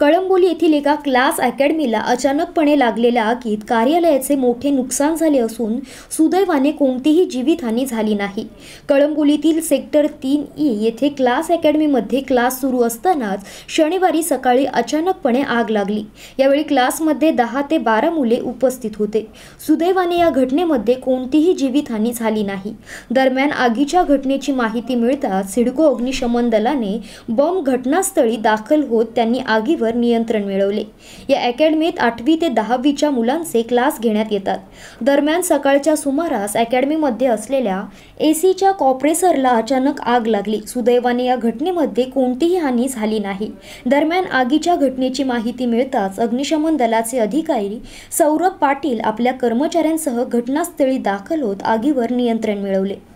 कळंबोली येथील एका क्लास अकॅडमीला अचानकपणे लागलेल्या आगीत कार्यालयाचे मोठे नुकसान झाले असून सुदैवाने कोणतीही जीवितहानी झाली नाही कळंबोलीतील सेक्टर तीन ई येथे क्लास अकॅडमीमध्ये क्लास सुरू असतानाच शनिवारी सकाळी अचानकपणे आग लागली यावेळी क्लासमध्ये दहा ते बारा मुले उपस्थित होते सुदैवाने या घटनेमध्ये कोणतीही जीवितहानी झाली नाही दरम्यान आगीच्या घटनेची माहिती मिळताच सिडको अग्निशमन दलाने बॉम्ब घटनास्थळी दाखल होत त्यांनी आगीवर वर नियंत्रण मिळवले या अकॅडमीत आठवी ते दहावीच्या मुलांचे क्लास घेण्यात येतात दरम्यान सकाळच्या सुमारास अकॅडमीमध्ये असलेल्या एसीच्या कॉप्रेसरला अचानक आग लागली सुदैवाने या घटनेमध्ये कोणतीही हानी झाली नाही दरम्यान आगीच्या घटनेची माहिती मिळताच अग्निशमन दलाचे अधिकारी सौरभ पाटील आपल्या कर्मचाऱ्यांसह घटनास्थळी दाखल होत आगीवर नियंत्रण मिळवले